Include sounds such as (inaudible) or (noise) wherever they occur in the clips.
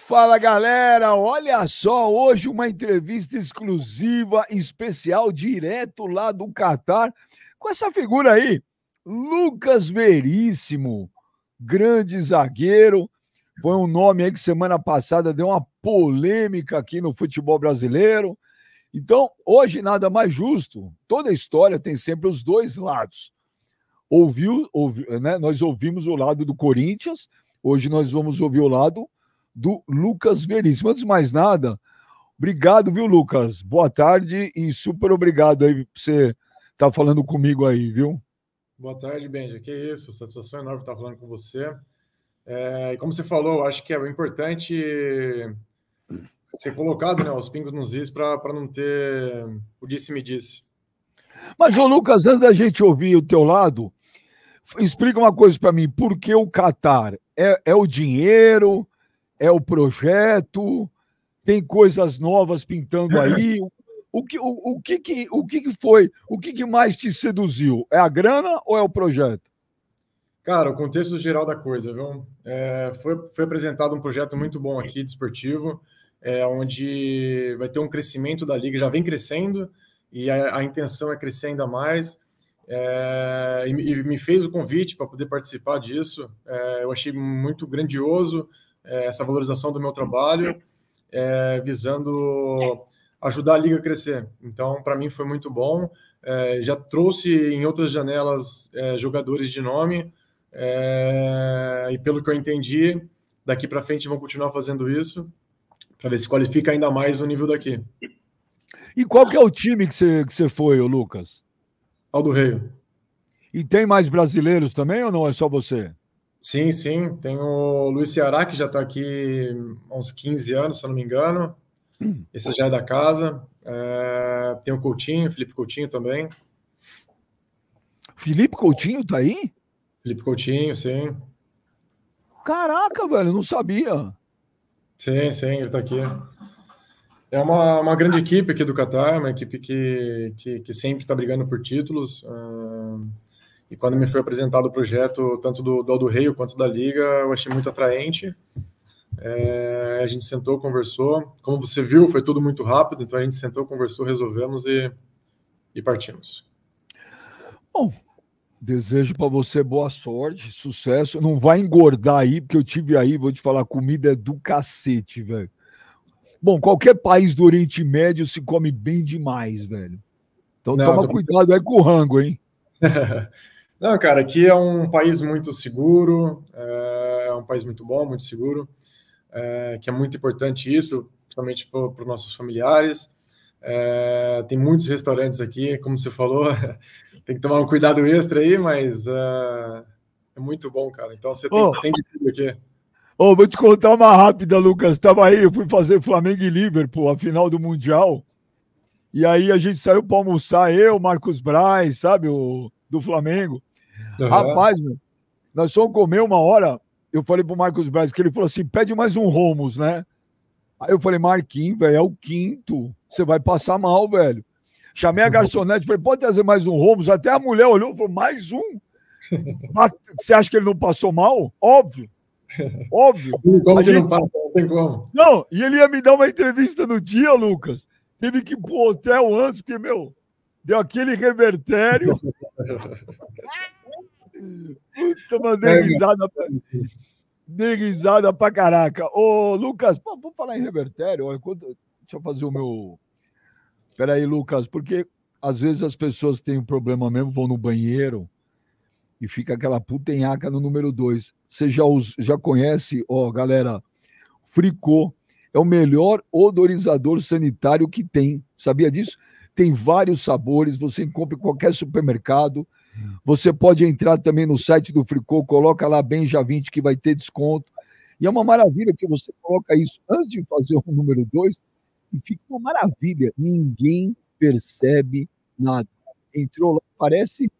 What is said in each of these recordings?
Fala galera, olha só, hoje uma entrevista exclusiva, especial, direto lá do Catar, com essa figura aí, Lucas Veríssimo, grande zagueiro. Foi um nome aí que semana passada deu uma polêmica aqui no futebol brasileiro. Então, hoje nada mais justo. Toda história tem sempre os dois lados. Ouviu, ouvi, né? Nós ouvimos o lado do Corinthians, hoje nós vamos ouvir o lado do Lucas Veríssimo. Antes de mais nada, obrigado, viu, Lucas? Boa tarde e super obrigado aí por você estar tá falando comigo aí, viu? Boa tarde, Benja. Que isso, satisfação enorme estar falando com você. É, e como você falou, acho que é importante ser colocado né, os pingos nos is para não ter o disse-me-disse. Mas, João Lucas, antes da gente ouvir o teu lado, explica uma coisa para mim. Por que o Catar? É, é o dinheiro? é o projeto, tem coisas novas pintando (laughs) aí. O que, o, o que, que, o que, que foi? O que, que mais te seduziu? É a grana ou é o projeto? Cara, o contexto geral da coisa, viu? É, foi, foi apresentado um projeto muito bom aqui, desportivo, é, onde vai ter um crescimento da liga, já vem crescendo, e a, a intenção é crescer ainda mais. É, e, e, me fez o convite para poder participar disso. É, eu achei muito grandioso, é, essa valorização do meu trabalho, é, visando ajudar a liga a crescer. Então, para mim foi muito bom. É, já trouxe em outras janelas é, jogadores de nome é, e pelo que eu entendi, daqui para frente vão continuar fazendo isso para ver se qualifica ainda mais o nível daqui. E qual que é o time que você, que você foi, Lucas? Aldo Reio. E tem mais brasileiros também ou não é só você? Sim, sim. Tem o Luiz Ceará, que já está aqui há uns 15 anos, se eu não me engano. (clears throat) Esse já é da casa. É... Tem o Coutinho, Felipe Coutinho também. Felipe Coutinho tá aí? Felipe Coutinho, sim. Caraca, velho, não sabia. Sim, sim, ele tá aqui. É uma, uma grande equipe aqui do Catar, uma equipe que, que, que sempre está brigando por títulos. Uh e quando me foi apresentado o projeto, tanto do, do Aldo Reio quanto da Liga, eu achei muito atraente. É, a gente sentou, conversou. Como você viu, foi tudo muito rápido, então a gente sentou, conversou, resolvemos e, e partimos. Bom, desejo para você boa sorte, sucesso. Não vai engordar aí, porque eu tive aí, vou te falar, comida é do cacete, velho. Bom, qualquer país do Oriente Médio se come bem demais, velho. Então Não, toma cuidado aí com o rango, hein? (laughs) Não, cara, aqui é um país muito seguro, é, é um país muito bom, muito seguro, é, que é muito importante isso, principalmente para os nossos familiares. É, tem muitos restaurantes aqui, como você falou, (laughs) tem que tomar um cuidado extra aí, mas é, é muito bom, cara. Então você tem, oh. tem de tudo aqui. Oh, vou te contar uma rápida, Lucas. Estava aí, eu fui fazer Flamengo e Liverpool, a final do Mundial. E aí a gente saiu para almoçar, eu, Marcos Braz, sabe, o, do Flamengo. Uhum. Rapaz, meu, nós fomos comer uma hora. Eu falei pro Marcos Braz que ele falou assim: pede mais um Romos, né? Aí eu falei, Marquinhos, velho, é o quinto. Você vai passar mal, velho. Chamei a (laughs) garçonete, falei, pode trazer mais um Romos? Até a mulher olhou e falou, mais um? (laughs) Você acha que ele não passou mal? Óbvio. Óbvio. Como que gente... não passa? Não tem como. Não, e ele ia me dar uma entrevista no dia, Lucas. Teve que ir pro hotel antes, porque, meu, deu aquele revertério. (laughs) toma mano, dei risada pra, dei risada pra caraca. Ô, Lucas, pô, vamos falar em revertério? Olha, quando... Deixa eu fazer o meu. Peraí, Lucas, porque às vezes as pessoas têm um problema mesmo, vão no banheiro e fica aquela putenhaca no número 2. Você já, os, já conhece, ó, galera, Fricô é o melhor odorizador sanitário que tem. Sabia disso? Tem vários sabores, você compra em qualquer supermercado. Você pode entrar também no site do Fricô, coloca lá Benja20 que vai ter desconto. E é uma maravilha que você coloca isso antes de fazer o número 2 e fica uma maravilha. Ninguém percebe nada. Entrou lá, parece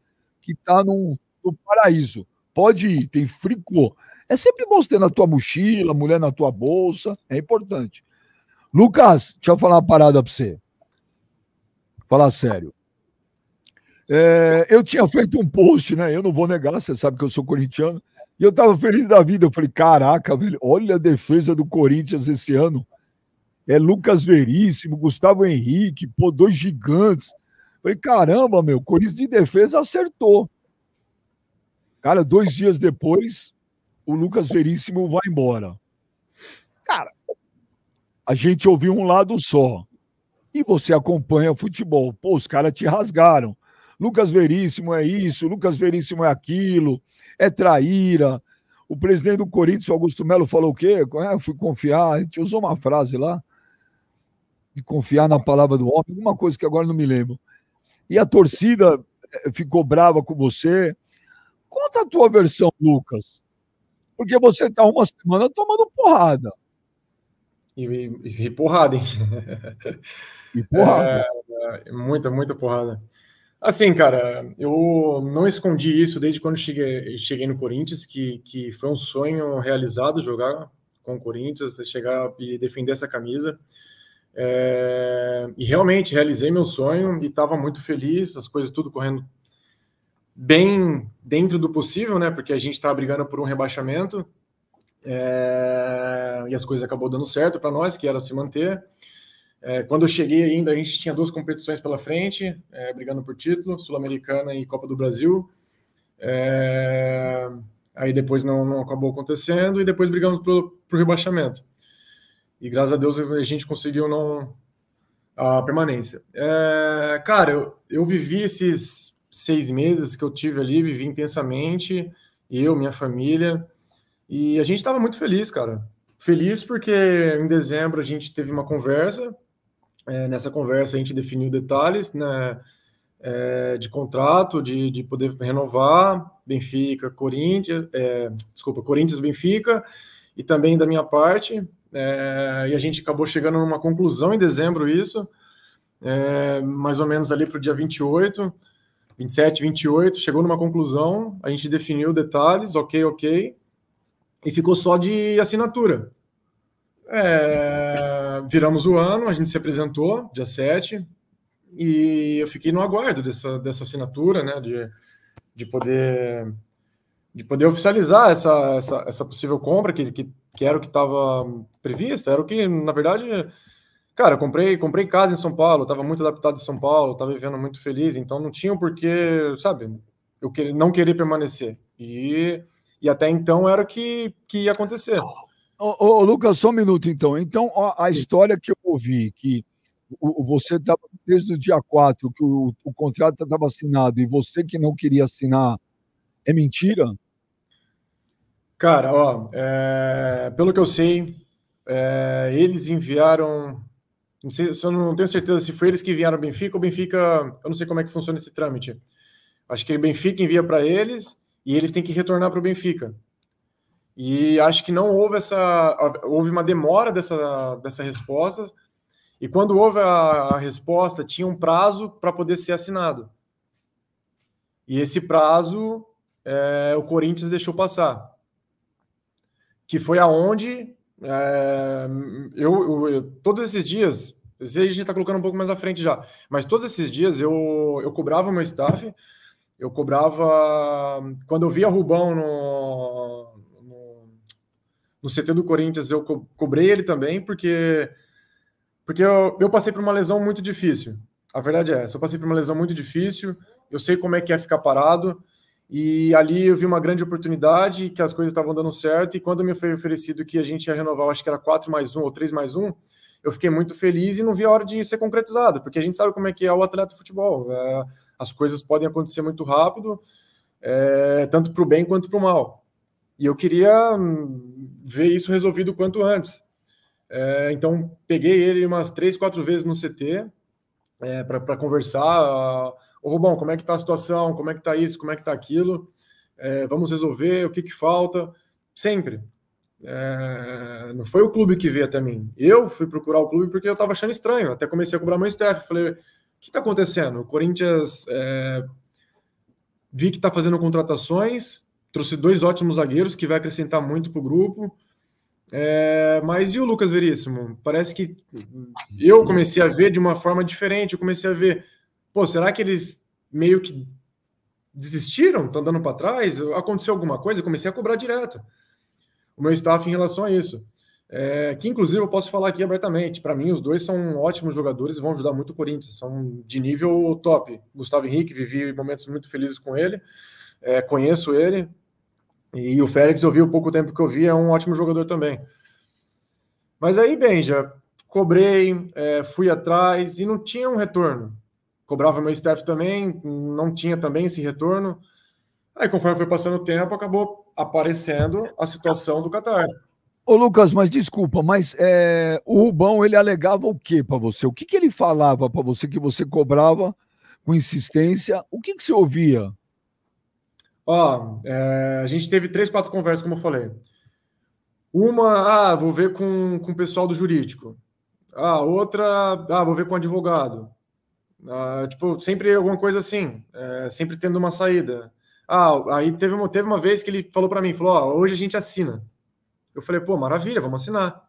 que está no, paraíso. Pode ir, tem Fricô. É sempre bom você ter na tua mochila, mulher na tua bolsa, é importante. Lucas, deixa eu falar uma parada para você. Falar sério. É, eu tinha feito um post, né? Eu não vou negar, você sabe que eu sou corintiano. E eu tava feliz da vida. Eu falei, caraca, velho, olha a defesa do Corinthians esse ano. É Lucas Veríssimo, Gustavo Henrique, pô, dois gigantes. Eu falei, caramba, meu, Corinthians de defesa acertou. Cara, dois dias depois, o Lucas Veríssimo vai embora. Cara, a gente ouviu um lado só. E você acompanha futebol. Pô, os caras te rasgaram. Lucas Veríssimo é isso, Lucas Veríssimo é aquilo, é traíra. O presidente do Corinthians, Augusto Melo, falou o quê? É? eu fui confiar, a gente usou uma frase lá, de confiar na palavra do homem, alguma coisa que agora não me lembro. E a torcida eh, ficou brava com você. Conta a tua versão, Lucas. Porque você está uma semana tomando porrada. E, e, e porrada, hein? E porrada. É, é muita, muita porrada. Assim, cara, eu não escondi isso desde quando cheguei, cheguei no Corinthians, que, que foi um sonho realizado jogar com o Corinthians, chegar e defender essa camisa. É, e realmente realizei meu sonho e estava muito feliz, as coisas tudo correndo bem dentro do possível, né? Porque a gente estava tá brigando por um rebaixamento é, e as coisas acabou dando certo para nós, que era se manter. É, quando eu cheguei ainda, a gente tinha duas competições pela frente, é, brigando por título, Sul-Americana e Copa do Brasil. É, aí depois não, não, acabou acontecendo e depois brigamos para o rebaixamento. E graças a Deus a gente conseguiu não a permanência. É, cara, eu, eu vivi esses seis meses que eu tive ali, vivi intensamente, eu, minha família, e a gente estava muito feliz, cara. Feliz porque em dezembro a gente teve uma conversa é, nessa conversa a gente definiu detalhes né, é, de contrato, de, de poder renovar Benfica, Corinthians, é, desculpa, Corinthians, Benfica e também da minha parte. É, e a gente acabou chegando numa conclusão em dezembro isso, é, mais ou menos ali para o dia 28, 27, 28, chegou numa conclusão, a gente definiu detalhes, ok, ok, e ficou só de assinatura. É viramos o ano, a gente se apresentou, dia 7, e eu fiquei no aguardo dessa, dessa assinatura, né, de, de poder de poder oficializar essa, essa, essa possível compra que, que, que era o que estava prevista, era o que, na verdade, cara, comprei comprei casa em São Paulo, estava muito adaptado em São Paulo, estava vivendo muito feliz, então não tinha um porquê, sabe, eu não querer permanecer. E, e até então era o que, que ia acontecer. Ô, ô, Lucas, só um minuto então. Então, a, a história que eu ouvi, que o, você estava desde o dia 4, que o, o contrato estava assinado e você que não queria assinar, é mentira? Cara, ó, é, pelo que eu sei, é, eles enviaram. Não sei, eu não tenho certeza se foi eles que enviaram o Benfica ou Benfica. Eu não sei como é que funciona esse trâmite. Acho que o Benfica envia para eles e eles têm que retornar para o Benfica. E acho que não houve essa. Houve uma demora dessa, dessa resposta. E quando houve a, a resposta, tinha um prazo para poder ser assinado. E esse prazo é, o Corinthians deixou passar. Que foi aonde é, eu, eu, todos esses dias, eu sei a gente está colocando um pouco mais à frente já, mas todos esses dias eu, eu cobrava o meu staff, eu cobrava. Quando eu via Rubão no, no CT do Corinthians eu co cobrei ele também, porque, porque eu, eu passei por uma lesão muito difícil. A verdade é essa, eu passei por uma lesão muito difícil, eu sei como é que é ficar parado, e ali eu vi uma grande oportunidade, que as coisas estavam dando certo, e quando me foi oferecido que a gente ia renovar, acho que era 4 mais 1 ou 3 mais 1, eu fiquei muito feliz e não vi a hora de ser concretizado, porque a gente sabe como é que é o atleta de futebol. É, as coisas podem acontecer muito rápido, é, tanto para o bem quanto para o mal. E eu queria hum, ver isso resolvido quanto antes. É, então, peguei ele umas três, quatro vezes no CT é, para conversar. Ô, Rubão, como é que está a situação? Como é que está isso? Como é que está aquilo? É, vamos resolver, o que, que falta? Sempre. É, não foi o clube que veio até mim. Eu fui procurar o clube porque eu estava achando estranho. Até comecei a cobrar meu staff. Falei, o que está acontecendo? O Corinthians... É, vi que está fazendo contratações Trouxe dois ótimos zagueiros que vai acrescentar muito para o grupo. É, mas e o Lucas Veríssimo? Parece que eu comecei a ver de uma forma diferente. Eu comecei a ver, pô, será que eles meio que desistiram? Estão dando para trás? Aconteceu alguma coisa? Eu comecei a cobrar direto o meu staff em relação a isso. É, que inclusive eu posso falar aqui abertamente. Para mim, os dois são ótimos jogadores e vão ajudar muito o Corinthians. São de nível top. Gustavo Henrique, vivi momentos muito felizes com ele é, conheço ele. E o Félix, eu vi o pouco tempo que eu vi, é um ótimo jogador também. Mas aí, Benja, cobrei, é, fui atrás e não tinha um retorno. Cobrava meu staff também, não tinha também esse retorno. Aí, conforme foi passando o tempo, acabou aparecendo a situação do Qatar. Ô Lucas, mas desculpa, mas é, o Rubão ele alegava o que para você? O que, que ele falava para você que você cobrava com insistência? O que, que você ouvia? Ó, é, a gente teve três, quatro conversas, como eu falei. Uma, ah, vou ver com, com o pessoal do jurídico. Ah, outra, ah, vou ver com o advogado. Ah, tipo, sempre alguma coisa assim, é, sempre tendo uma saída. Ah, aí teve uma, teve uma vez que ele falou para mim, falou, ó, hoje a gente assina. Eu falei, pô, maravilha, vamos assinar.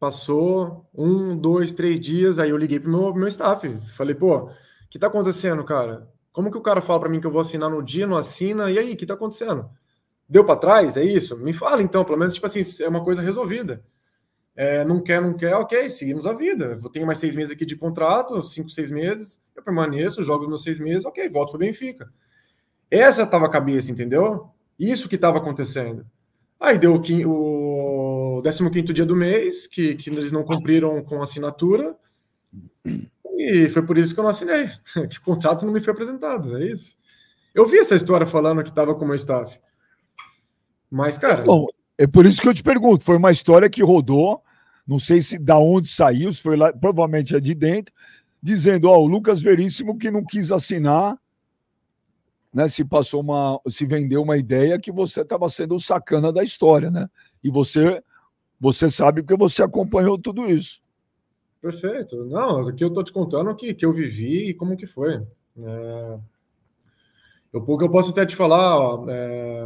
Passou um, dois, três dias, aí eu liguei pro meu, meu staff, falei, pô, o que tá acontecendo, cara? Como que o cara fala para mim que eu vou assinar no dia, não assina? E aí, o que está acontecendo? Deu para trás? É isso? Me fala então, pelo menos, tipo assim, é uma coisa resolvida. É, não quer, não quer, ok, seguimos a vida. Eu tenho mais seis meses aqui de contrato, cinco, seis meses, eu permaneço, jogo meus seis meses, ok, volto para Benfica. Essa estava a cabeça, entendeu? Isso que estava acontecendo. Aí deu o, quinto, o 15 dia do mês, que, que eles não cumpriram com assinatura. E foi por isso que eu não assinei, (laughs) que o contrato não me foi apresentado, é isso. Eu vi essa história falando que estava com o meu staff. Mas, cara. Bom, então, é por isso que eu te pergunto. Foi uma história que rodou, não sei se da onde saiu, se foi lá, provavelmente é de dentro, dizendo: Ó, oh, o Lucas Veríssimo que não quis assinar, né? Se passou uma. Se vendeu uma ideia que você estava sendo o sacana da história, né? E você, você sabe porque você acompanhou tudo isso. Perfeito. Não, aqui eu estou te contando o que, que eu vivi e como que foi. É... Eu, eu posso até te falar, ó, é...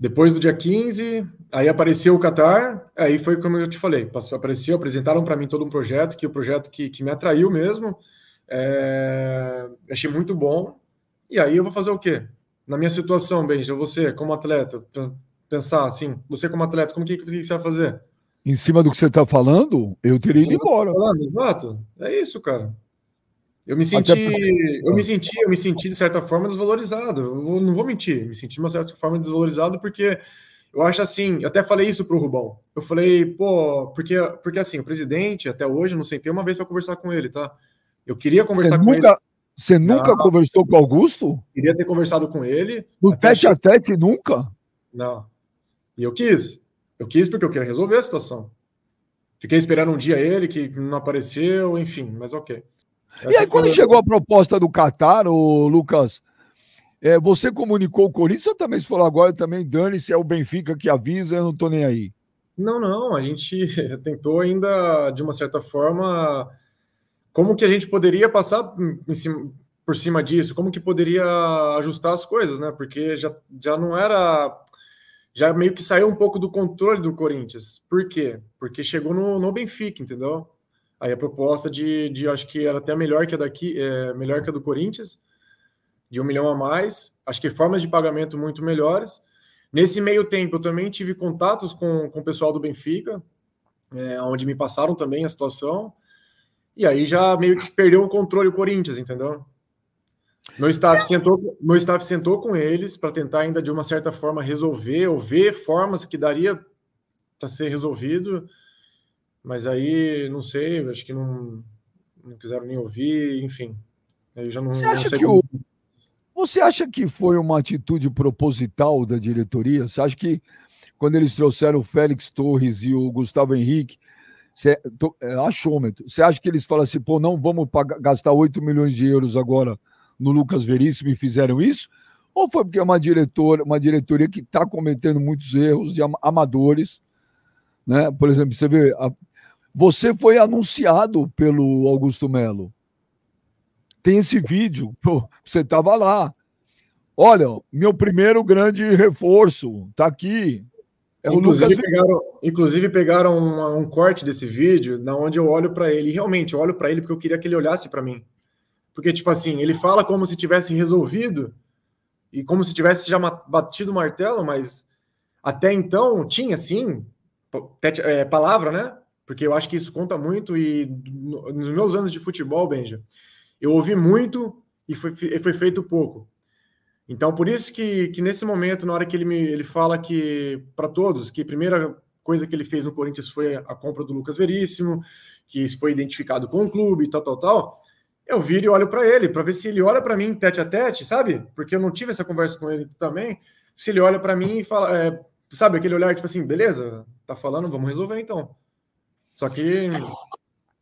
depois do dia 15, aí apareceu o Qatar, aí foi como eu te falei, passou, apareceu, apresentaram para mim todo um projeto, que o projeto que, que me atraiu mesmo, é... achei muito bom, e aí eu vou fazer o quê? Na minha situação, Benja, você como atleta, pensar assim, você como atleta, como que, que você vai fazer? em cima do que você está falando, eu teria ido embora. Falando, exato. É isso, cara. Eu me senti, porque... eu me senti, eu me senti de certa forma desvalorizado. Eu não vou mentir, me senti de uma certa forma desvalorizado porque eu acho assim, eu até falei isso para o Rubão. Eu falei, pô, porque porque assim, o presidente até hoje não sentei uma vez para conversar com ele, tá? Eu queria conversar você com nunca, ele. Você nunca não, conversou com o Augusto? Queria ter conversado com ele. No tete a tete nunca? Não. E eu quis. Eu quis porque eu queria resolver a situação. Fiquei esperando um dia ele que não apareceu, enfim, mas ok. Essa e aí, quando chegou a proposta do Qatar, o Lucas, é, você comunicou o Corinthians ou também se falou agora também, Dani, se é o Benfica que avisa, eu não tô nem aí? Não, não, a gente (laughs) tentou ainda, de uma certa forma, como que a gente poderia passar cima, por cima disso, como que poderia ajustar as coisas, né? Porque já, já não era já meio que saiu um pouco do controle do Corinthians. Por quê? Porque chegou no, no Benfica, entendeu? Aí a proposta de, de, acho que era até melhor que a daqui, é, melhor que a do Corinthians, de um milhão a mais. Acho que formas de pagamento muito melhores. Nesse meio tempo, eu também tive contatos com, com o pessoal do Benfica, é, onde me passaram também a situação. E aí já meio que perdeu o controle o Corinthians, entendeu? Meu staff, sentou, meu staff sentou com eles para tentar ainda de uma certa forma resolver ou ver formas que daria para ser resolvido, mas aí não sei, acho que não, não quiseram nem ouvir, enfim. Aí já não, Você acha não que como... o... Você acha que foi uma atitude proposital da diretoria? Você acha que quando eles trouxeram o Félix Torres e o Gustavo Henrique, você, é, achômetro, você acha que eles falam assim, pô, não vamos pagar, gastar 8 milhões de euros agora no Lucas Veríssimo e fizeram isso? Ou foi porque é uma diretora, uma diretoria que está cometendo muitos erros de amadores? Né? Por exemplo, você vê, a, você foi anunciado pelo Augusto Melo. Tem esse vídeo, pô, você estava lá. Olha, meu primeiro grande reforço está aqui. É inclusive, Lucas... pegaram, inclusive pegaram um, um, corte desse vídeo, na onde eu olho para ele. Realmente, eu olho para ele porque eu queria que ele olhasse para mim. Porque, tipo assim, ele fala como se tivesse resolvido e como se tivesse já batido o martelo, mas até então tinha, sim, é, palavra, né? Porque eu acho que isso conta muito e nos meus anos de futebol, Benja, eu ouvi muito e foi, foi feito pouco. Então, por isso que, que nesse momento, na hora que ele, me, ele fala que, para todos, que a primeira coisa que ele fez no Corinthians foi a compra do Lucas Veríssimo, que foi identificado com o clube e tal, tal, tal eu viro e olho para ele, para ver se ele olha para mim tete a tete, sabe? Porque eu não tive essa conversa com ele também. Se ele olha para mim e fala, é, sabe, aquele olhar tipo assim, beleza, tá falando, vamos resolver então. Só que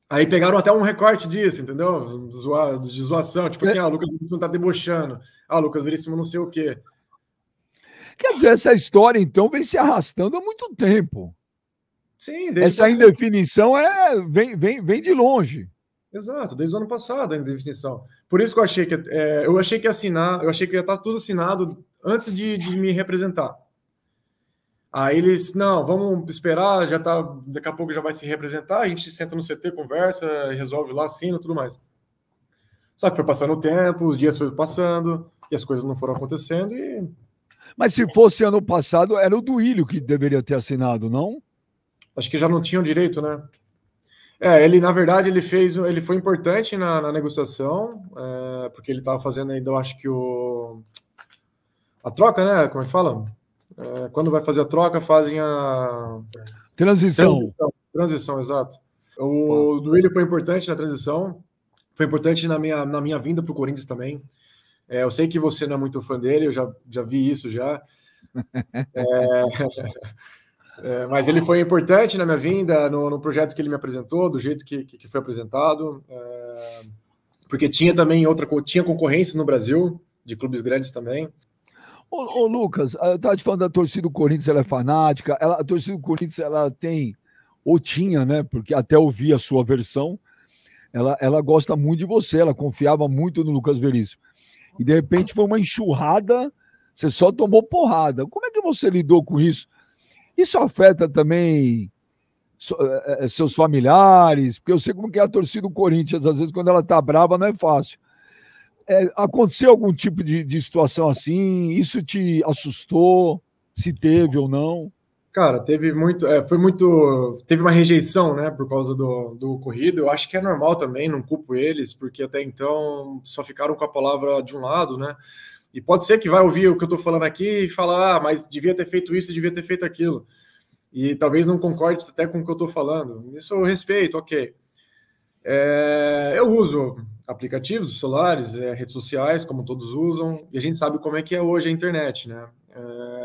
aí pegaram até um recorte disso, entendeu? Zoa, de zoação, tipo assim, ah, o Lucas Veríssimo tá debochando, ah, o Lucas Veríssimo não sei o quê. Quer dizer, essa história então vem se arrastando há muito tempo. Sim, Essa indefinição é vem, vem, vem de longe. Exato, desde o ano passado a definição. Por isso que eu achei que é, eu achei que ia assinar, eu achei que ia estar tudo assinado antes de, de me representar. Aí eles, não, vamos esperar, já tá, daqui a pouco já vai se representar, a gente senta no CT, conversa, resolve lá, assina, tudo mais. Só que foi passando o tempo, os dias foram passando, e as coisas não foram acontecendo e... Mas se fosse ano passado, era o Duílio que deveria ter assinado, não? Acho que já não tinham direito, né? É, ele na verdade ele fez, ele foi importante na, na negociação, é, porque ele estava fazendo ainda, eu acho que o a troca, né? Como é que fala? É, quando vai fazer a troca, fazem a transição. Transição, transição exato. O Duílio foi importante na transição, foi importante na minha, na minha vinda para o Corinthians também. É, eu sei que você não é muito fã dele, eu já, já vi isso já. (laughs) É... (laughs) É, mas ele foi importante na minha vinda, no, no, projeto que ele me apresentou, do jeito que, que, foi apresentado, é, porque tinha também outra tinha concorrência no Brasil, de clubes grandes também. Ô, ô Lucas, ah, eu estava te falando da torcida do Corinthians, ela é fanática, ela, a torcida do Corinthians ela tem, ou tinha, né, porque até ouvi a sua versão, ela, ela gosta muito de você, ela confiava muito no Lucas Veríssimo. E de repente foi uma enxurrada, você só tomou porrada. Como é que você lidou com isso? Isso afeta também eh, eh, eh, seus familiares, porque eu sei como que é a torcida do Corinthians, às vezes quando ela tá brava não é fácil. É, aconteceu algum tipo de, de situação assim? Isso te assustou? Se teve ou não? Cara, teve muito, é, foi muito, teve uma rejeição, né, por causa do, do ocorrido. Eu acho que é normal também, não culpo eles, porque até então só ficaram com a palavra de um lado, né? E pode ser que vai ouvir o que eu estou falando aqui e falar, ah, mas devia ter feito isso, devia ter feito aquilo. E talvez não concorde até com o que eu estou falando. Isso eu respeito, ok. É, eu uso aplicativos celulares, é, redes sociais, como todos usam, e a gente sabe como é que é hoje a internet, né?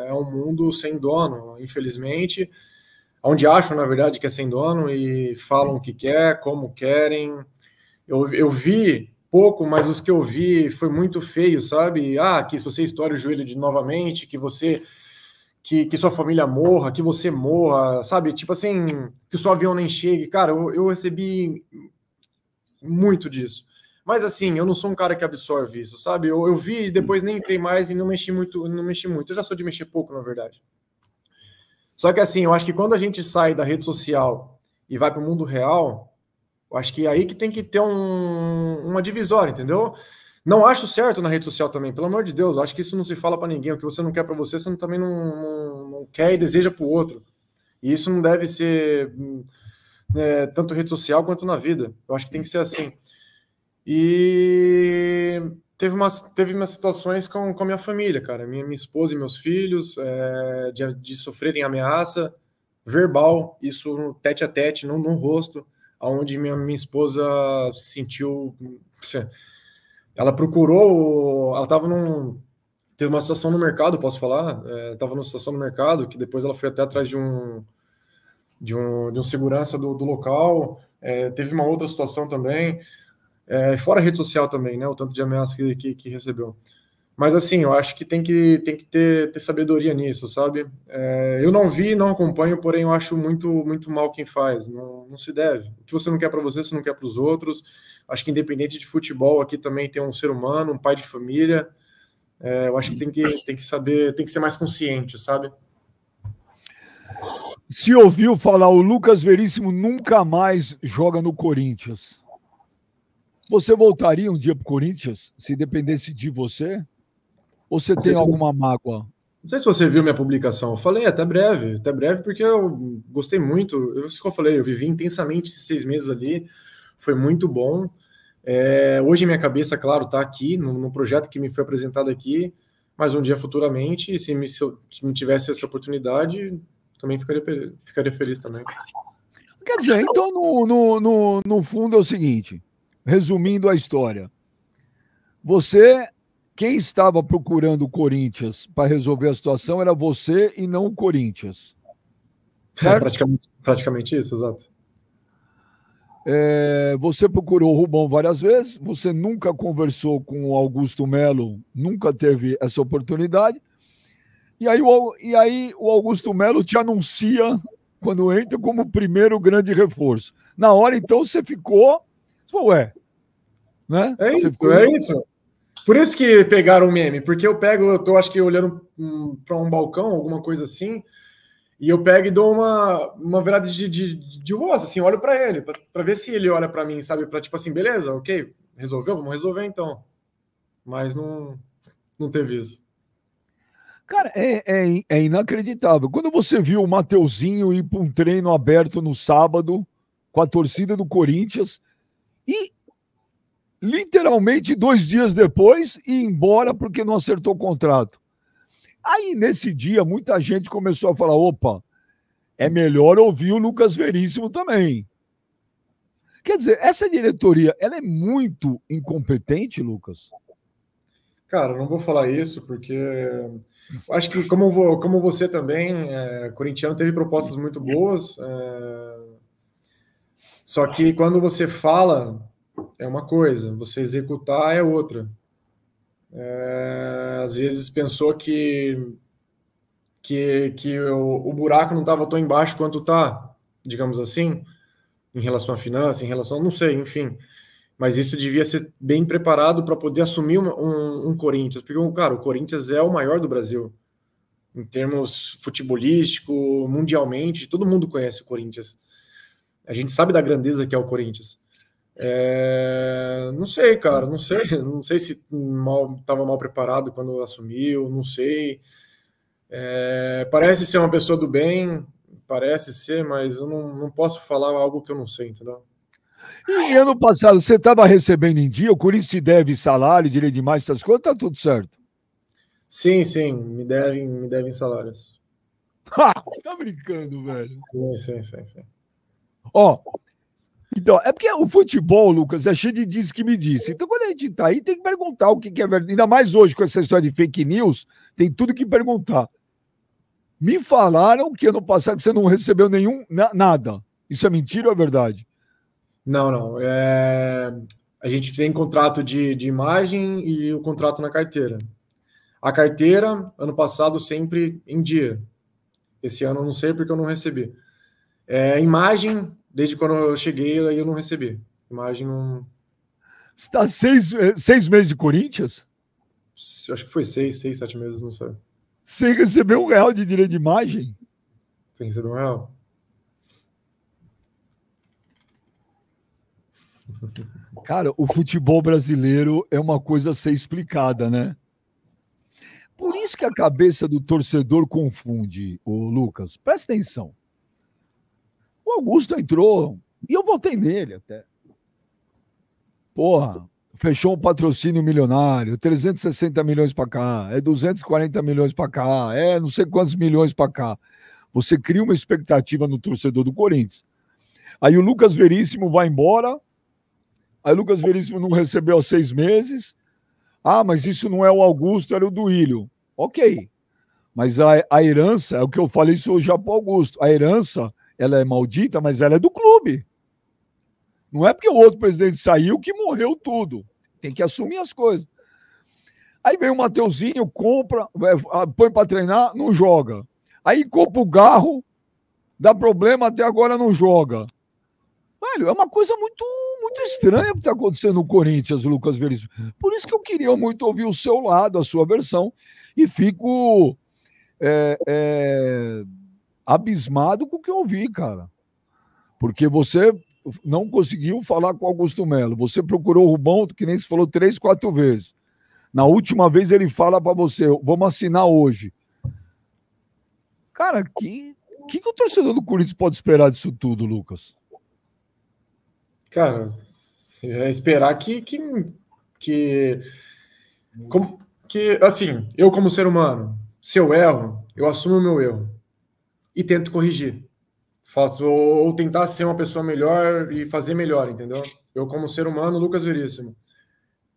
É, é um mundo sem dono, infelizmente, onde acham, na verdade, que é sem dono e falam o que quer, como querem. Eu, eu vi pouco, mas os que eu vi foi muito feio, sabe? Ah, que se você estoura o joelho de novamente, que você que, que sua família morra, que você morra, sabe? Tipo assim, que o seu avião nem chegue. Cara, eu, eu recebi muito disso. Mas assim, eu não sou um cara que absorve isso, sabe? Eu, eu vi e depois nem entrei mais e não mexi muito, não mexi muito. Eu já sou de mexer pouco, na verdade. Só que assim, eu acho que quando a gente sai da rede social e vai para o mundo real, eu acho que é aí que tem que ter um, uma divisória, entendeu? Não acho certo na rede social também, pelo amor de Deus. Acho que isso não se fala para ninguém. O que você não quer para você, você também não, não, não quer e deseja para o outro. E isso não deve ser é, tanto rede social quanto na vida. Eu acho que tem que ser assim. E teve umas, teve umas situações com, com a minha família, cara. Minha, minha esposa e meus filhos, é, de, de sofrerem ameaça verbal, isso tete a tete, no no rosto onde minha, minha esposa sentiu. Ela procurou, ela estava num. Teve uma situação no mercado, posso falar? Estava é, numa situação no mercado que depois ela foi até atrás de um, de um, de um segurança do, do local. É, teve uma outra situação também, é, fora a rede social também, né? O tanto de ameaça que, que, que recebeu. Mas assim, eu acho que tem que, tem que ter, ter sabedoria nisso, sabe? É, eu não vi, não acompanho, porém eu acho muito muito mal quem faz. Não, não se deve. O que você não quer para você, você não quer para os outros. Acho que independente de futebol, aqui também tem um ser humano, um pai de família. É, eu acho que tem que tem que saber, tem que ser mais consciente, sabe? Se ouviu falar o Lucas Veríssimo nunca mais joga no Corinthians. Você voltaria um dia para o Corinthians se dependesse de você? Ou você não tem alguma você... mágoa? Não sei se você viu minha publicação. Eu falei é, até breve, até breve, porque eu gostei muito. Eu, isso eu falei, eu vivi intensamente esses seis meses ali, foi muito bom. É, hoje minha cabeça, claro, está aqui no, no, projeto que me foi apresentado aqui, mas um dia futuramente, se me, se eu, se me tivesse essa oportunidade, também ficaria, ficaria feliz também. Quer dizer, então no, no, no, no fundo é o seguinte, resumindo a história, você quem estava procurando o Corinthians para resolver a situação era você e não o Corinthians. É, praticamente, praticamente, isso, exato. É, você procurou o Rubão várias vezes, você nunca conversou com o Augusto Melo, nunca teve essa oportunidade. E aí, o, e aí o Augusto Melo te anuncia quando entra como primeiro grande reforço. Na hora, então, você ficou. Você falou, ué. Né? É isso, ficou, é isso. Por isso que pegaram o meme, porque eu pego, eu tô acho que olhando para um balcão, alguma coisa assim, e eu pego e dou uma, uma virada de, de, de assim, olho para ele, para ver se ele olha para mim, sabe? Para tipo assim, beleza, ok, resolveu, vamos resolver então. Mas não, não teve isso. Cara, é, é, é inacreditável. Quando você viu o Mateuzinho ir para um treino aberto no sábado com a torcida do Corinthians, e literalmente dois dias depois e embora porque não acertou o contrato. Aí nesse dia muita gente começou a falar: opa, é melhor ouvir o Lucas Veríssimo também. Quer dizer, essa diretoria, ela é muito incompetente, Lucas? Cara, não vou falar isso porque acho que como, como você também, é, corintiano teve propostas muito boas. É, só que quando você fala é uma coisa, você executar é outra. É, às vezes pensou que que, que o, o buraco não estava tão embaixo quanto está, digamos assim, em relação à finança, em relação, não sei, enfim. Mas isso devia ser bem preparado para poder assumir um, um, um Corinthians, porque, cara, o Corinthians é o maior do Brasil em termos futebolístico, mundialmente, todo mundo conhece o Corinthians. A gente sabe da grandeza que é o Corinthians. É, não sei, cara, não sei, (laughs) não sei se mal, mal preparado quando assumiu, não sei. É, parece ser uma pessoa do bem, parece ser, mas eu não, não posso falar algo que eu não sei, entendeu? E ano passado você estava recebendo em dia, o Corinthians te deve salário, direito de mais essas coisas, tá tudo certo? Sim, sim, me devem, me devem salários. (laughs) tá brincando, velho. Sim, sim, sim, sim. Ó, então, é porque o futebol, Lucas, é cheio de diz que me disse. Então, quando a gente tá aí, tem que perguntar o que, que é verdade. Ainda mais hoje com essa história de fake news, tem tudo que perguntar. Me falaram que ano passado você não recebeu nenhum na, nada. Isso é mentira ou é verdade? Não, não. É... A gente tem contrato de, de imagem e o contrato na carteira. A carteira, ano passado, sempre em dia. Esse ano eu não sei porque eu não recebi. É, imagem, desde quando eu cheguei, aí eu não recebi. Imagem não. Está seis, eh, seis meses de Corinthians? Acho que foi seis, seis, sete meses, não sei. Sem receber um real de direito de imagem? Sem receber um real. (laughs) Cara, o futebol brasileiro é uma coisa a ser explicada, né? Por isso que a cabeça do torcedor confunde, o Lucas. Presta atenção. O Augusto entrou e eu votei nele até. Porra, fechou um patrocínio milionário, 360 milhões para cá, é 240 milhões para cá, é não sei quantos milhões para cá. Você cria uma expectativa no torcedor do Corinthians. Aí o Lucas Veríssimo vai embora, aí o Lucas Veríssimo não recebeu há seis meses. Ah, mas isso não é o Augusto, era o Duílio. Ok, mas a, a herança, é o que eu falei isso já para o Augusto, a herança ela é maldita, mas ela é do clube. Não é porque o outro presidente saiu que morreu tudo. Tem que assumir as coisas. Aí vem o Mateuzinho, compra, é, põe para treinar, não joga. Aí compra o garro, dá problema, até agora não joga. Velho, é uma coisa muito muito estranha o que está acontecendo no Corinthians, Lucas Veríssimo. Por isso que eu queria muito ouvir o seu lado, a sua versão, e fico é, é, abismado com o que eu ouvi, cara. Porque você não conseguiu falar com o Augusto Melo. Você procurou o Rubão, que nem se falou três, quatro vezes. Na última vez ele fala para você, vamos assinar hoje. Cara, que, que, que o torcedor do Corinthians pode esperar disso tudo, Lucas? Cara, é esperar que que que, como, que assim, eu como ser humano, se eu erro, eu assumo o meu erro e tento corrigir. Faço, ou, ou tentar ser uma pessoa melhor e fazer melhor, entendeu? Eu, como ser humano, Lucas Veríssimo.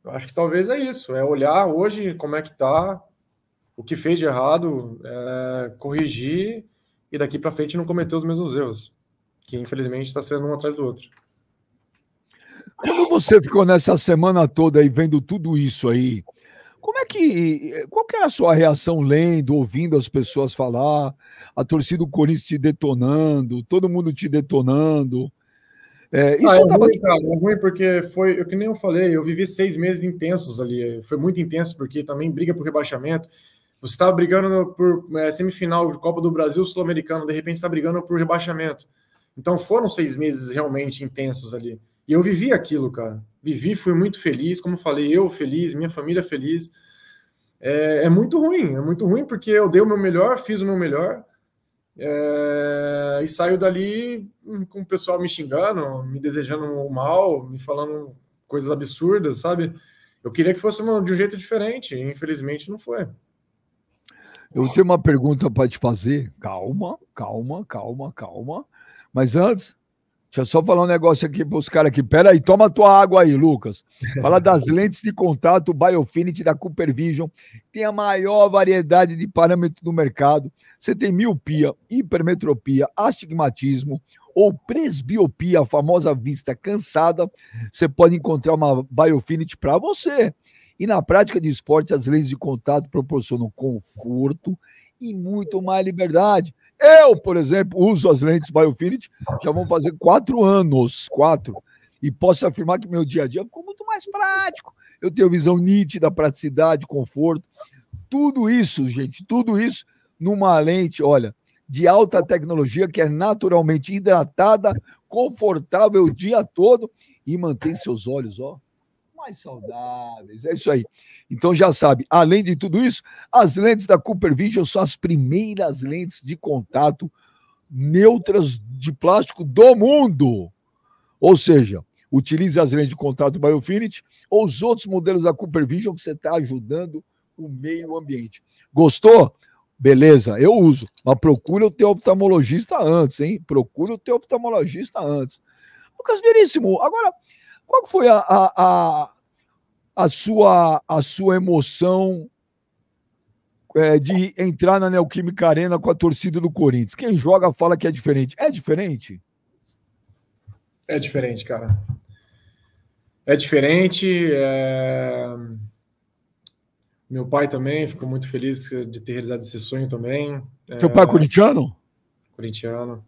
Eu acho que talvez é isso, é olhar hoje como é que tá, o que fez de errado, é, corrigir e daqui para frente não cometer os mesmos erros, que infelizmente está sendo um atrás do outro. Quando você ficou nessa semana toda aí vendo tudo isso aí, como é que. Qual que era a sua reação lendo, ouvindo as pessoas falar, a torcida do Corinthians te detonando, todo mundo te detonando? É, ah, isso ah, é, tava... ruim, cara, é ruim porque foi, eu, que nem eu falei, eu vivi seis meses intensos ali. Foi muito intenso, porque também briga por rebaixamento. Você estava brigando por é, semifinal de Copa do Brasil Sul-Americano, de repente está brigando por rebaixamento. Então foram seis meses realmente intensos ali. E eu vivi aquilo, cara. Vivi, fui muito feliz, como falei, eu feliz, minha família feliz. É, é muito ruim, é muito ruim porque eu dei o meu melhor, fiz o meu melhor é, e saio dali com o pessoal me xingando, me desejando o mal, me falando coisas absurdas, sabe? Eu queria que fosse uma, de um jeito diferente, e infelizmente não foi. Eu tenho uma pergunta para te fazer. Calma, calma, calma, calma. Mas antes, Deixa eu só falar um negócio aqui para os caras aqui. Pera aí, toma tua água aí, Lucas. Fala das (laughs) lentes de contato Biofinity da Cooper Vision. Tem a maior variedade de parâmetros do mercado. Você tem miopia, hipermetropia, astigmatismo ou presbiopia, a famosa vista cansada. Você pode encontrar uma Biofinity para você. E na prática de esporte, as leis de contato proporcionam conforto e muito mais liberdade. Eu, por exemplo, uso as lentes Biofinity, já vão fazer quatro anos, quatro, e posso afirmar que meu dia a dia ficou muito mais prático. Eu tenho visão nítida, praticidade, conforto. Tudo isso, gente, tudo isso numa lente, olha, de alta tecnologia que é naturalmente hidratada, confortável o dia todo e mantém seus olhos, ó, mais saudáveis. É isso aí. Então já sabe, além de tudo isso, as lentes da Cooper Vision são as primeiras lentes de contato neutras de plástico do mundo. Ou seja, utilize as lentes de contato Biofinity ou os outros modelos da Cooper Vision que você está ajudando o meio ambiente. Gostou? Beleza, eu uso. Mas procura o teu oftalmologista antes, hein? Procura o teu oftalmologista antes. Lucas Veríssimo, agora qual foi a, a, a, a sua, a sua emoção é, de entrar na Neoquímica Arena com a torcida do Corinthians? Quem joga fala que é diferente. É diferente? É diferente, cara. É diferente. É... Meu pai também ficou muito feliz de ter realizado esse sonho também. Seu é... pai é corintiano? Corintiano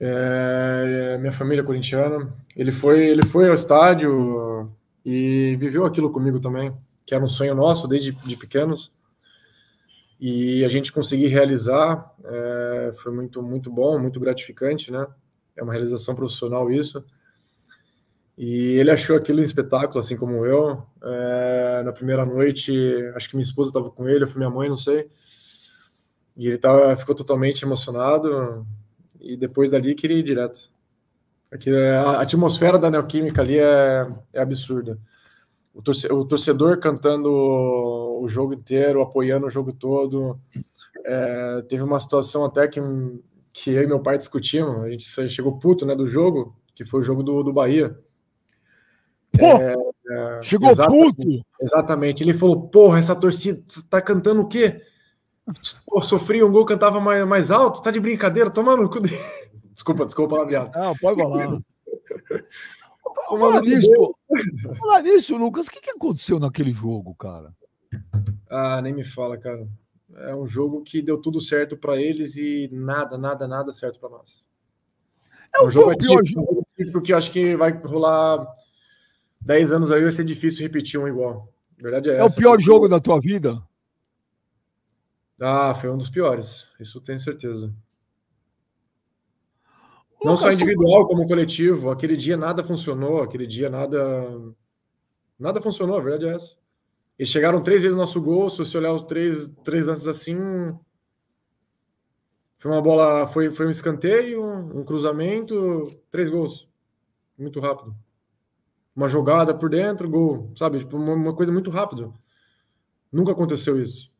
é, minha família é corintiana. Ele foi, ele foi ao estádio e viveu aquilo comigo também, que era um sonho nosso desde de pequenos. E a gente conseguir realizar é, foi muito, muito bom, muito gratificante, né? É uma realização profissional isso. E ele achou aquilo um espetáculo, assim como eu. É, na primeira noite, acho que minha esposa estava com ele, foi minha mãe, não sei. E ele tava, ficou totalmente emocionado e depois dali queria ir direto. Aqui, é a atmosfera da Neoquímica ali é, é absurda. O torcedor, o torcedor cantando o jogo inteiro, apoiando o jogo todo. É, teve uma situação até que, que eu e meu pai discutimos. A gente chegou puto né, do jogo, que foi o jogo do, do Bahia. Pô, é, é chegou exatamente, puto! Exatamente. Ele falou: Porra, essa torcida tá cantando o quê? Pô, sofri um gol, cantava mais, mais alto, tá de brincadeira, toma no cu (laughs) Desculpa, desculpa, labiado. Não, pode falar. Falar nisso, falar nisso, Lucas, o que, que aconteceu naquele jogo, cara? Ah, nem me fala, cara. É um jogo que deu tudo certo para eles e nada, nada, nada certo para nós. É um, jogo pior jogo. Porque eu acho que vai rolar 10 anos aí, vai ser difícil repetir um igual. A verdade é, é essa. É o pior jogo da tua vida? Ah, foi um dos piores, isso tenho certeza. Não só individual, como coletivo. Aquele dia nada funcionou, aquele dia nada. Nada funcionou, a verdade é essa. Eles chegaram três vezes no nosso gol, se você olhar os três, três lances assim. Foi uma bola, foi, foi um escanteio, um cruzamento, três gols. Muito rápido. Uma jogada por dentro, gol, sabe? Tipo, uma, uma coisa muito rápida. Nunca aconteceu isso.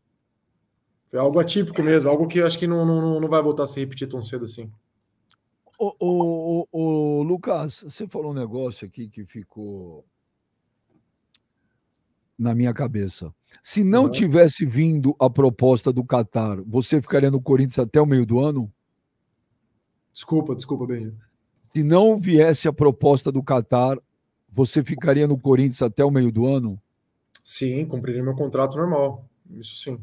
Foi é algo atípico mesmo, algo que acho que não, não, não vai voltar a se repetir tão cedo assim. Ô, o o Lucas, você falou um negócio aqui que ficou na minha cabeça. Se não tivesse vindo a proposta do Qatar, você ficaria no Corinthians até o meio do ano? Desculpa, desculpa, bem. Se não viesse a proposta do Qatar, você ficaria no Corinthians até o meio do ano? Sim, cumpriria meu contrato normal. Isso sim.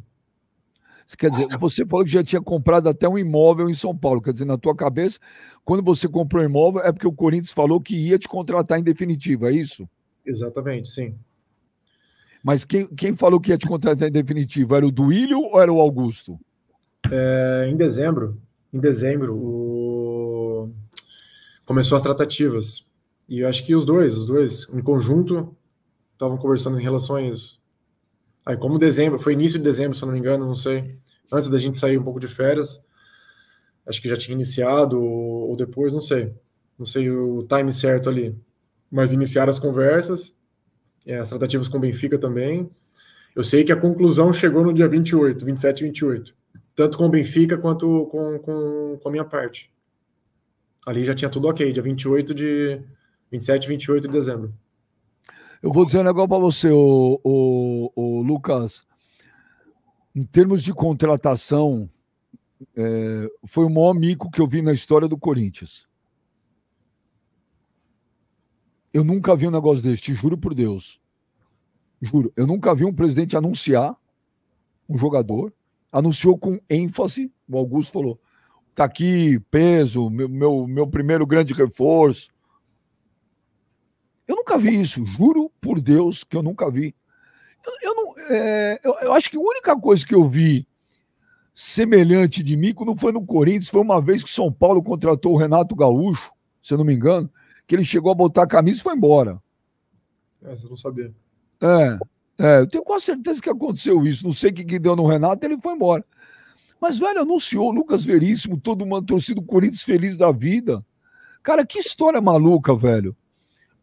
Quer dizer, você falou que já tinha comprado até um imóvel em São Paulo. Quer dizer, na tua cabeça, quando você comprou um imóvel, é porque o Corinthians falou que ia te contratar em definitiva, é isso? Exatamente, sim. Mas quem, quem falou que ia te contratar em definitiva? Era o Duílio ou era o Augusto? É, em dezembro. Em dezembro, o... começou as tratativas. E eu acho que os dois, os dois, em conjunto, estavam conversando em relação a isso. Aí, como dezembro, foi início de dezembro, se eu não me engano, não sei, antes da gente sair um pouco de férias, acho que já tinha iniciado ou, depois, não sei, não sei o time certo ali, mas iniciaram as conversas, é, as tratativas com o Benfica também. Eu sei que a conclusão chegou no dia 28, 27 e 28, tanto com o Benfica quanto com, com, com a minha parte. Ali já tinha tudo ok, dia 28 de 27 e 28 de dezembro. Eu vou dizer um negócio para você, o, o, o, Lucas. Em termos de contratação, é, foi o maior mico que eu vi na história do Corinthians. Eu nunca vi um negócio desse, te juro por Deus. Juro, eu nunca vi um presidente anunciar um jogador, anunciou com ênfase, o Augusto falou, tá aqui, peso, meu, meu, meu primeiro grande reforço, eu nunca vi isso, juro por Deus que eu nunca vi. Eu, eu não, é, eu, eu, acho que a única coisa que eu vi semelhante de mim, não foi no Corinthians, foi uma vez que São Paulo contratou o Renato Gaúcho, se eu não me engano, que ele chegou a botar a camisa e foi embora. É, você não sabia. É, é, eu tenho quase certeza que aconteceu isso. Não sei o que, que deu no Renato, ele foi embora. Mas, velho, anunciou Lucas Veríssimo, todo mundo torcida do Corinthians feliz da vida. Cara, que história maluca, velho.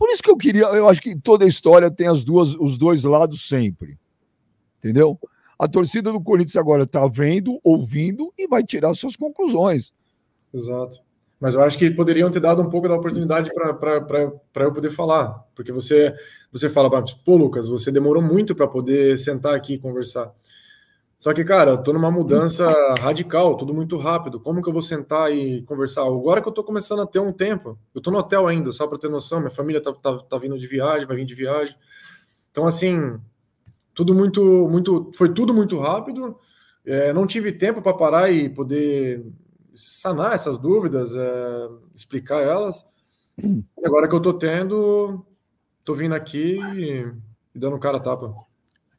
Por isso que eu queria, eu acho que toda a história tem as duas, os dois lados sempre. Entendeu? A torcida do Corinthians agora está vendo, ouvindo e vai tirar suas conclusões. Exato. Mas eu acho que poderiam ter dado um pouco da oportunidade para eu poder falar. Porque você, você fala, pô, Lucas, você demorou muito para poder sentar aqui e conversar. Só que, cara, eu tô numa mudança radical, tudo muito rápido. Como que eu vou sentar e conversar? Agora que eu tô começando a ter um tempo, eu tô no hotel ainda, só para ter noção, minha família tá, tá, tá vindo de viagem, vai vir de viagem. Então, assim, tudo muito, muito, foi tudo muito rápido. É, não tive tempo para parar e poder sanar essas dúvidas, é, explicar elas. E hum. agora que eu tô tendo, tô vindo aqui e dando cara tapa.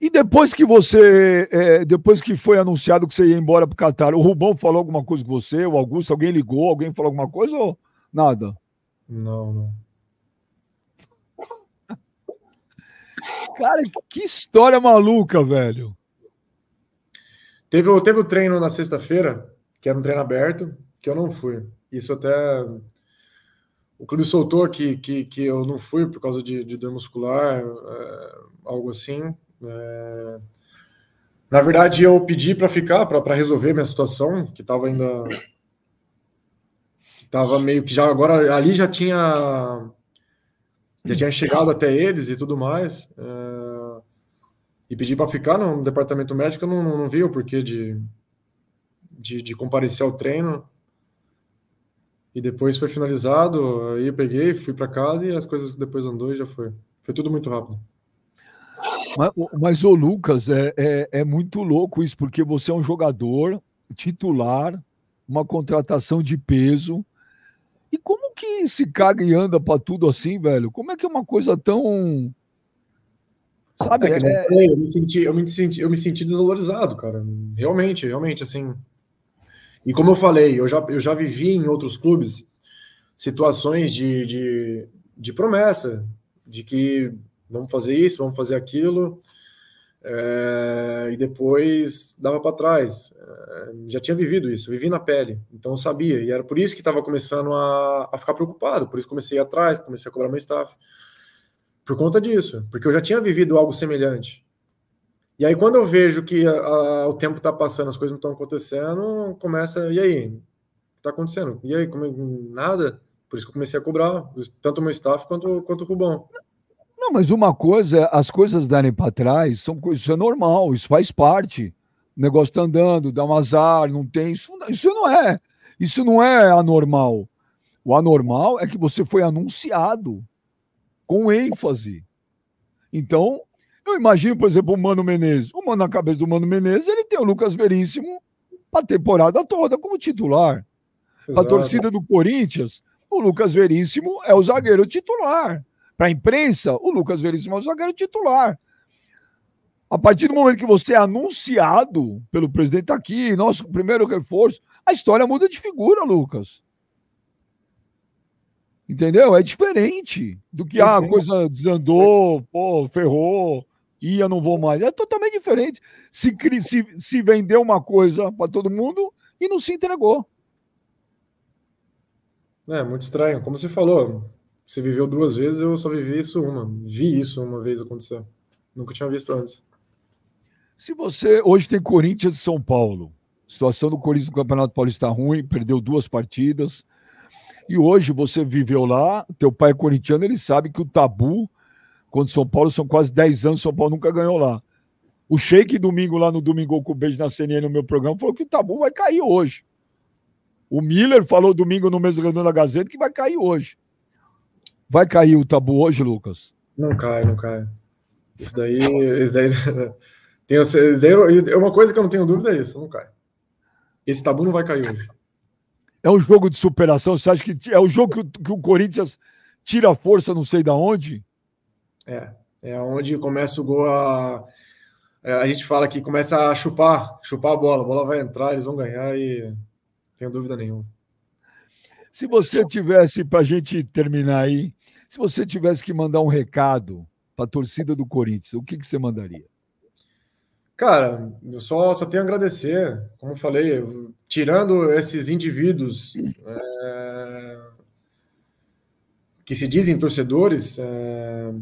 E depois que você, é, depois que foi anunciado que você ia embora para o Catar, o Rubão falou alguma coisa com você? O Augusto, alguém ligou? Alguém falou alguma coisa ou nada? Não, não. (laughs) Cara, que história maluca, velho. Teve, teve o um treino na sexta-feira, que era um treino aberto, que eu não fui. Isso até. O clube soltou que, que, que eu não fui por causa de, de dor muscular, é, algo assim. É... Na verdade, eu pedi para ficar, para resolver minha situação, que estava ainda. estava tava meio que já. Agora, ali já tinha. Já tinha chegado até eles e tudo mais. É... E pedi para ficar no departamento médico, eu não, não, não vi o porquê de, de, de comparecer ao treino e depois foi finalizado. Aí eu peguei, fui para casa e as coisas depois andou e já foi. Foi tudo muito rápido. Mas, mas ô Lucas, é, é, é muito louco isso, porque você é um jogador titular, uma contratação de peso. E como que se caga e anda para tudo assim, velho? Como é que é uma coisa tão. Sabe? É, é... é eu, me senti, eu, me senti, eu me senti desvalorizado, cara. Realmente, realmente, assim. E como eu falei, eu já, eu já vivi em outros clubes situações de, de, de promessa, de que vamos fazer isso, vamos fazer aquilo. É, e depois dava para trás. É, já tinha vivido isso, vivi na pele, então eu sabia. E era por isso que estava começando a, a, ficar preocupado. Por isso comecei a ir atrás, comecei a cobrar meu staff. Por conta disso, porque eu já tinha vivido algo semelhante. E aí, quando eu vejo que a, a, o tempo está passando, as coisas não estão acontecendo, começa. E aí? está acontecendo? E aí? Como, é? nada? Por isso que eu comecei a cobrar, tanto o meu staff quanto, quanto o Rubão. Não, mas uma coisa, as coisas darem para trás, são coisas, isso é normal, isso faz parte. O negócio está andando, dá um azar, não tem. Isso, isso não é. Isso não é anormal. O anormal é que você foi anunciado com ênfase. Então, eu imagino, por exemplo, o Mano Menezes. O Mano na cabeça do Mano Menezes, ele tem o Lucas Veríssimo a temporada toda como titular. A torcida do Corinthians, o Lucas Veríssimo é o zagueiro titular para a imprensa, o Lucas Veríssimo é o titular. A partir do momento que você é anunciado pelo presidente tá aqui, nosso primeiro reforço, a história muda de figura, Lucas. Entendeu? É diferente do que a ah, coisa desandou, pô, ferrou, ia, não vou mais. É totalmente diferente. Se, se, se vendeu uma coisa para todo mundo e não se entregou. É muito estranho. Como você falou, você viveu duas vezes, eu só vivi isso uma. Vi isso uma vez acontecer. Nunca tinha visto antes. Se você hoje tem Corinthians e São Paulo, situação do Corinthians no Campeonato Paulista ruim, perdeu duas partidas. E hoje você viveu lá, teu pai é corintiano, ele sabe que o tabu quando São Paulo são quase 10 anos, São Paulo nunca ganhou lá. O Sheik, domingo lá no Domingo com o Beijo na CNN, no meu programa, falou que o tabu vai cair hoje. O Miller falou domingo no mês redondo da Gazeta que vai cair hoje. Vai cair o tabu hoje, Lucas? Não cai, não cai. Isso daí. Isso daí, isso (laughs) daí é uma coisa que eu não tenho dúvida, é isso, não cai. Esse tabu não vai cair hoje. É um jogo de superação, você acha que é o jogo que o, que o Corinthians tira a força não sei da onde? É, é onde começa o gol a é, a gente fala que começa a chupar, chupar a bola, a bola vai entrar, eles vão ganhar e tenho dúvida nenhuma. Se você então. tivesse, para a gente terminar aí, se você tivesse que mandar um recado para a torcida do Corinthians, o que, que você mandaria? Cara, eu só, só tenho a agradecer. Como eu falei, tirando esses indivíduos é, que se dizem torcedores, é,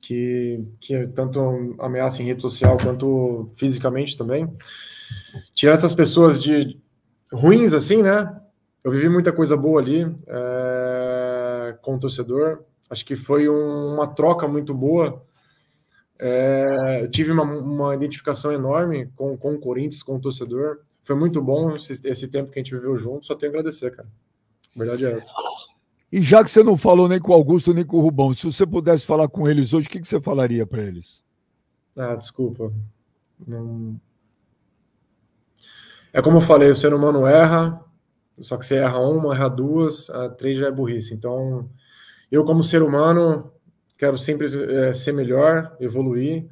que, que tanto ameaçam em rede social quanto fisicamente também, tirar essas pessoas de ruins assim, né? eu vivi muita coisa boa ali é, com o torcedor. Acho que foi um, uma troca muito boa. É, tive uma, uma, identificação enorme com, com o Corinthians, com o torcedor. Foi muito bom esse, esse tempo que a gente viveu junto. Só tenho a agradecer, cara. A verdade é essa. E já que você não falou nem com o Augusto nem com o Rubão, se você pudesse falar com eles hoje, o que, que você falaria para eles? Ah, desculpa. Não... É como eu falei, o ser humano erra, só que você erra uma, erra duas, a três já é burrice. Então, eu como ser humano quero sempre é, ser melhor, evoluir.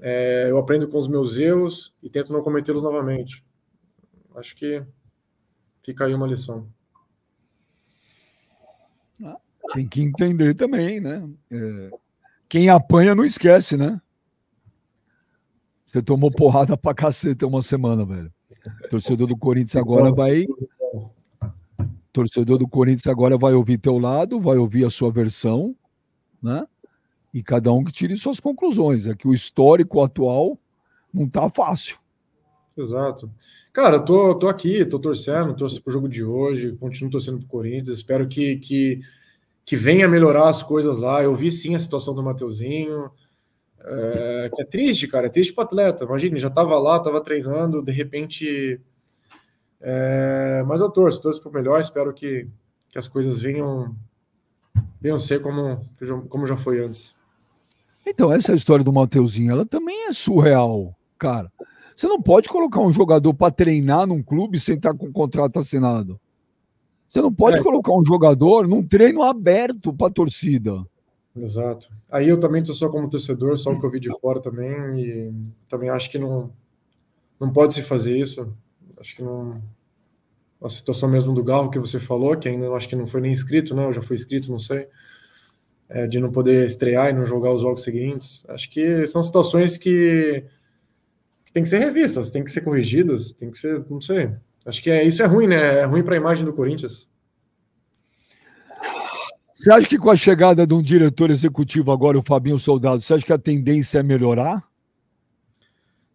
É, eu aprendo com os meus erros e tento não cometê-los novamente. Acho que fica aí uma lição. Ah, tem que entender também, né? É, quem apanha não esquece, né? Você tomou porrada pra caceta uma semana, velho. O torcedor do Corinthians então, agora vai torcedor do Corinthians agora vai ouvir teu lado, vai ouvir a sua versão, né? E cada um que tire suas conclusões. É que o histórico atual não tá fácil. Exato. Cara, tô, tô aqui, tô torcendo, torço pro jogo de hoje, continuo torcendo pro Corinthians, espero que, que, que venha melhorar as coisas lá. Eu vi sim a situação do Mateuzinho. É, é triste, cara, é triste pro atleta. Imagina, já tava lá, tava treinando, de repente é, mas eu torço, torço para o melhor, espero que, que as coisas venham, venham ser como, como já foi antes. Então, essa é história do Mateuzinho, ela também é surreal, cara. Você não pode colocar um jogador para treinar num clube sem estar tá com o contrato assinado. Você não pode é. colocar um jogador num treino aberto para torcida. Exato. Aí eu também tô só como torcedor, só o que eu vi de fora também, e também acho que não, não pode se fazer isso acho que não. A situação mesmo do Galo que você falou, que ainda acho que não foi nem inscrito, né? Eu já foi inscrito, não sei. É, de não poder estrear e não jogar os jogos seguintes. Acho que são situações que, que tem que ser revistas, tem que ser corrigidas, tem que ser, não sei. Acho que é, isso é ruim, né? É ruim para a imagem do Corinthians. Você acha que com a chegada de um diretor executivo agora, o Fabinho Soldado, você acha que a tendência é melhorar?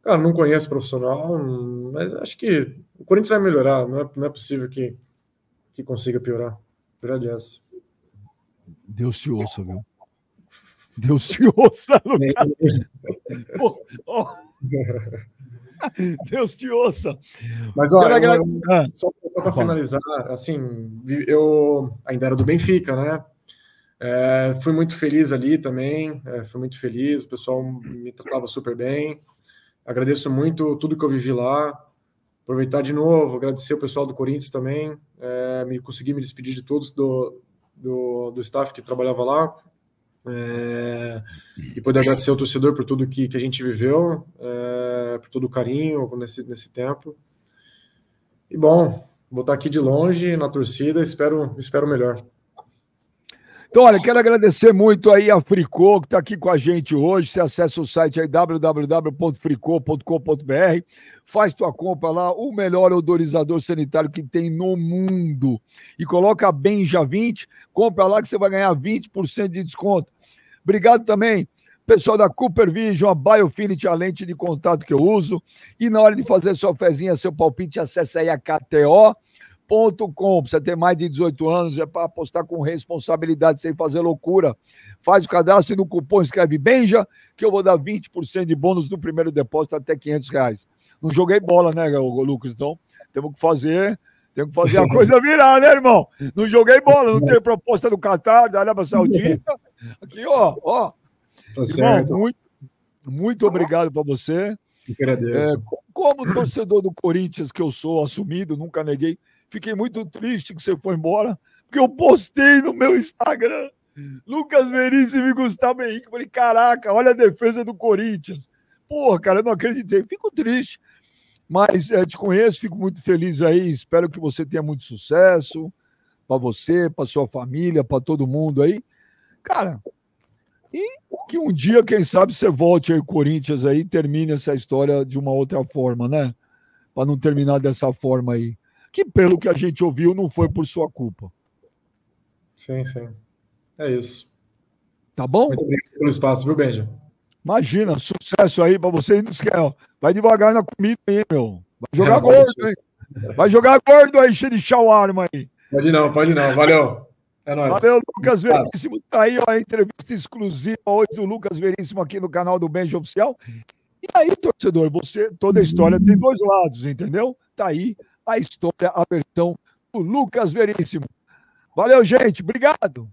Cara, não conheço profissional, mas acho que o Corinthians vai melhorar. Não é, não é possível que, que consiga piorar. Verdade essa. Deus te ouça, viu? Deus te ouça, Lucas. oh, oh. Deus te ouça. Mas olha, só, ah. só para finalizar, assim, eu ainda era do Benfica, né? É, fui muito feliz ali também, é, fui muito feliz, o pessoal me tratava super bem. Agradeço muito tudo que eu vivi lá. Aproveitar de novo, agradecer o pessoal do Corinthians também. É, me consegui me despedir de todos do, do, do staff que trabalhava lá. É, e poder agradecer ao torcedor por tudo que, que a gente viveu, é, por todo o carinho nesse, nesse tempo. E bom, vou estar aqui de longe na torcida, espero, espero melhor. Então, olha, quero agradecer muito aí a Fricô, que está aqui com a gente hoje. Você acessa o site aí, www.fricô.com.br. Faz tua compra lá, o melhor odorizador sanitário que tem no mundo. E coloca Benja 20, compra lá que você vai ganhar 20% de desconto. Obrigado também, pessoal da Cooper Vision, a Biofinity, a lente de contato que eu uso. E na hora de fazer sua fezinha, seu palpite, acessa aí a KTO.com com você tem mais de 18 anos, é para apostar com responsabilidade, sem fazer loucura. Faz o cadastro e no cupom escreve Benja, que eu vou dar 20% de bônus do primeiro depósito até 500 reais. Não joguei bola, né, Lucas? Então, temos que fazer. temos que fazer a (laughs) coisa virar, né, irmão? Não joguei bola, não tem proposta do Qatar, da Arábia Saudita. Aqui, ó, ó. Tá irmão, certo. muito, muito obrigado para você. Eu agradeço. É, como torcedor do Corinthians que eu sou, assumido, nunca neguei, Fiquei muito triste que você foi embora, porque eu postei no meu Instagram Lucas Veríssimo e Gustavo Henrique. Falei, caraca, olha a defesa do Corinthians. Porra, cara, eu não acreditei. Fico triste, mas é, te conheço, fico muito feliz aí. Espero que você tenha muito sucesso para você, para sua família, para todo mundo aí. Cara, e que um dia, quem sabe, você volte aí, Corinthians, aí, termine essa história de uma outra forma, né? Para não terminar dessa forma aí que pelo que a gente ouviu não foi por sua culpa. Sim, sim. É isso. Tá bom? Muito obrigado pelo espaço, viu, Benja? Imagina, sucesso aí para você. Não esquece, é, vai devagar na comida aí, meu. Vai jogar é, gordo, hein? Vai jogar gordo aí, cheio de arma aí. Pode não, pode não. Valeu. É nóis. Valeu, Lucas Veríssimo. Tá aí ó, a entrevista exclusiva hoje do Lucas Veríssimo aqui no canal do Benja Oficial. E aí, torcedor, você, toda a história tem dois lados, entendeu? Tá aí a história, a versão do Lucas Veríssimo. Valeu, gente. Obrigado.